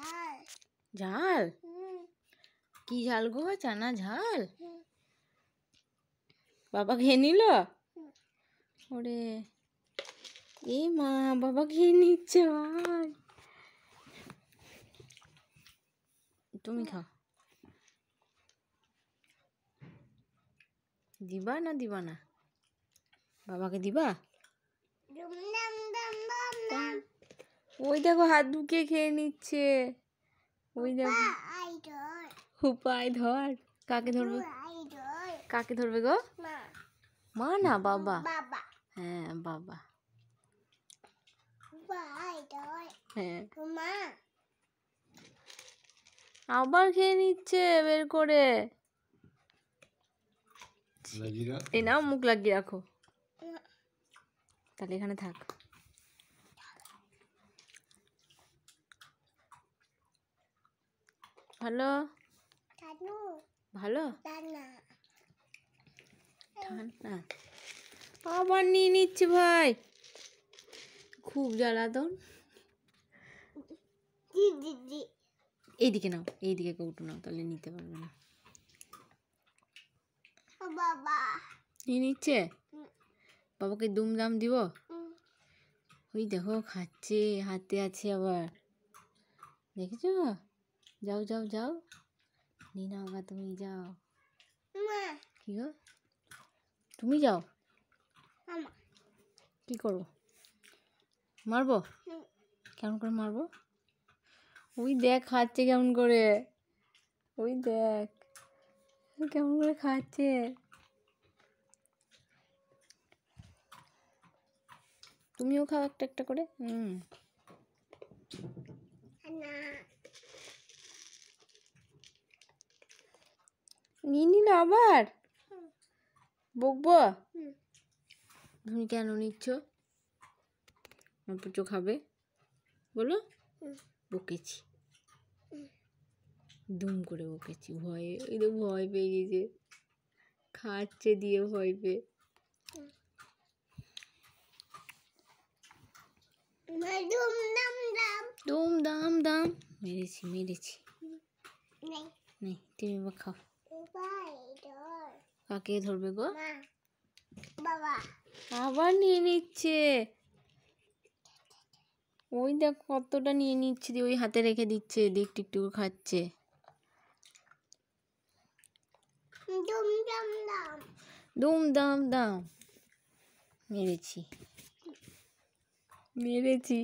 ঝাল ঝাল কি ঝাল গো চানা ঝাল বাবা খেয়ে নিল ওরে এ মা বাবা খেয়ে নিচ্ছে ভাই তুমি খাও দিবা না দিবা না বাবাকে দিবা ওই দেখো হাত ঢুকিয়ে খেয়ে নিচ্ছে ওই দেখো হুপায় ধর কাকে ধরবে কাকে ধরবে গো মা না বাবা হ্যাঁ বাবা হ্যাঁ আবার খেয়ে নিচ্ছে বের করে এই নাও মুখ লাগিয়ে রাখো তাহলে এখানে থাক হ্যালো ভালো ঠান্ডা আবার নিয়ে নিচ্ছে ভাই খুব তো এইদিকে নাও এইদিকে কৌটু নাও তাহলে নিতে পারবে না বাবা নিয়ে নিচ্ছে বাবাকে দুমদাম দিব ওই দেখো খাচ্ছে হাতে আছে আবার দেখেছো যাও যাও যাও নিনাও মা তুমি যাও কি গো তুমি যাও কি করবো মারবো কেমন করে মারবো ওই দেখ খাচ্ছে কেমন করে ওই দেখ কেমন করে খাচ্ছে তুমিও খাও একটা একটা করে হুম নিয়ে নিল আবার বকবো তুমি কেন নিচ্ছ পুজো খাবে বলো বকেছি দুম করে বকেছি ভয়ে ওই তো ভয় পেয়ে গেছে খাচ্ছে দিয়ে ভয় পেয়ে দুম দাম দাম মেরেছি মেরেছি নেই তুমি খাও কাকে ধরবে গো বাবা আবার নিয়ে নিচ্ছে ওই দেখ কতটা নিয়ে নিচ্ছে দিয়ে ওই হাতে রেখে দিচ্ছে দিক টিকটুকু খাচ্ছে দুম দাম দাম মেরেছি মেরেছি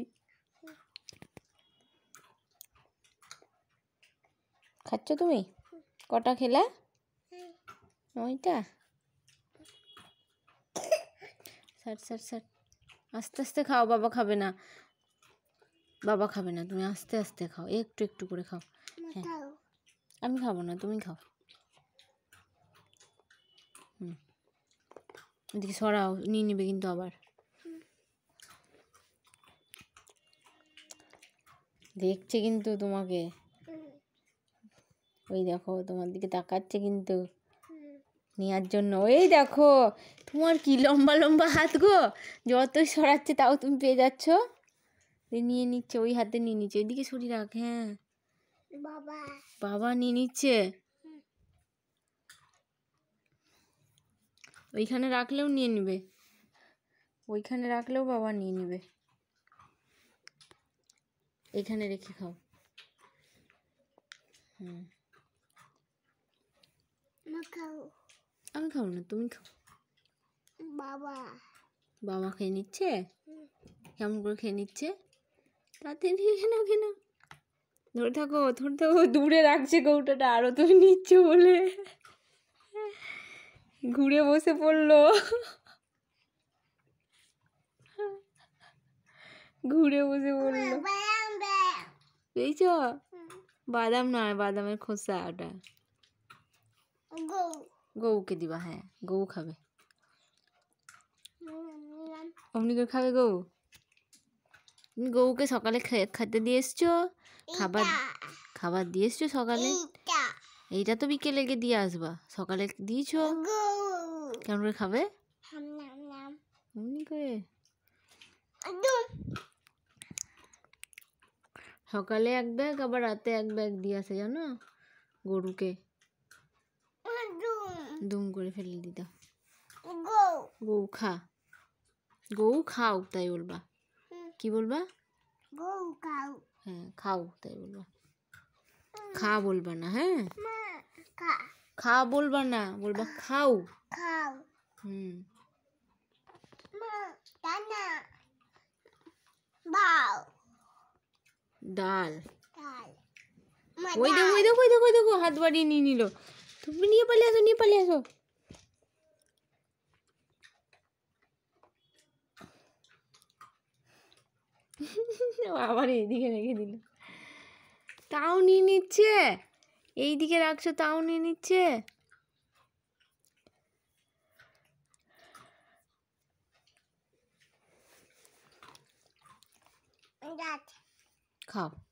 খাচ্ছ তুমি কটা খেলা ওইটা স্যার স্যার স্যার আস্তে আস্তে খাও বাবা খাবে না বাবা খাবে না তুমি আস্তে আস্তে খাও একটু একটু করে খাও হ্যাঁ আমি খাবো না তুমি খাও হুম এদিকে সরাও নিয়ে নেবে কিন্তু আবার দেখছে কিন্তু তোমাকে ওই দেখো তোমার দিকে তাকাচ্ছে কিন্তু নেওয়ার জন্য এই দেখো তোমার কি লম্বা লম্বা হাত গো যতই সরাচ্ছে তাও তুমি পেয়ে যাচ্ছ নিয়ে নিচ্ছে ওই হাতে নিয়ে নিচ্ছে ওইদিকে সরিয়ে রাখ হ্যাঁ বাবা বাবা নিয়ে নিচ্ছে ওইখানে রাখলেও নিয়ে নেবে ওইখানে রাখলেও বাবা নিয়ে নেবে এখানে রেখে খাও হুম খাও আমি খাবো না তুমি খাও বাবা বাবা খেয়ে নিচ্ছে কেমন করে খেয়ে নিচ্ছে তাতে নিয়ে না কেন ধরে থাকো ধরে থাকো দূরে রাখছে কৌটাটা আরও তুমি নিচ্ছে বলে ঘুরে বসে পড়লো ঘুরে বসে পড়লো চ বাদাম নয় বাদামের খোসা ওটা গউকে দিবা হ্যাঁ গউ খাবে অমনি করে খাবে গো গউকে সকালে খাই খাইতে দিয়েছছো খাবার খাবার দিয়েছছো সকালে এইটা তো বিকেল আগে দিয়ে আসবা সকালে দিইছো কেন করে খাবে অমনি করে সকালে এক ব্যাগ খাবার রাতে এক ব্যাগ দিয়াছে জানো গরুকে দুম করে ফেলে দিত গৌ খা গৌ খাও তাই বলবা কি বলবা খাও হ্যাঁ খাও তাই বলবা খা বলবা না হ্যাঁ খা বলবা না বলবা খাও খাও হুম ডাল ওই দেখো ওই দেখো ওই দেখো ওই দেখো হাত বাড়িয়ে নিয়ে নিল তুমি নিয়ে পালিয়ে আসো নিয়ে পালিয়ে আসো আবার এইদিকে রেখে দিল তাও নিয়ে নিচ্ছে এইদিকে রাখছো তাও নিয়ে নিচ্ছে খাও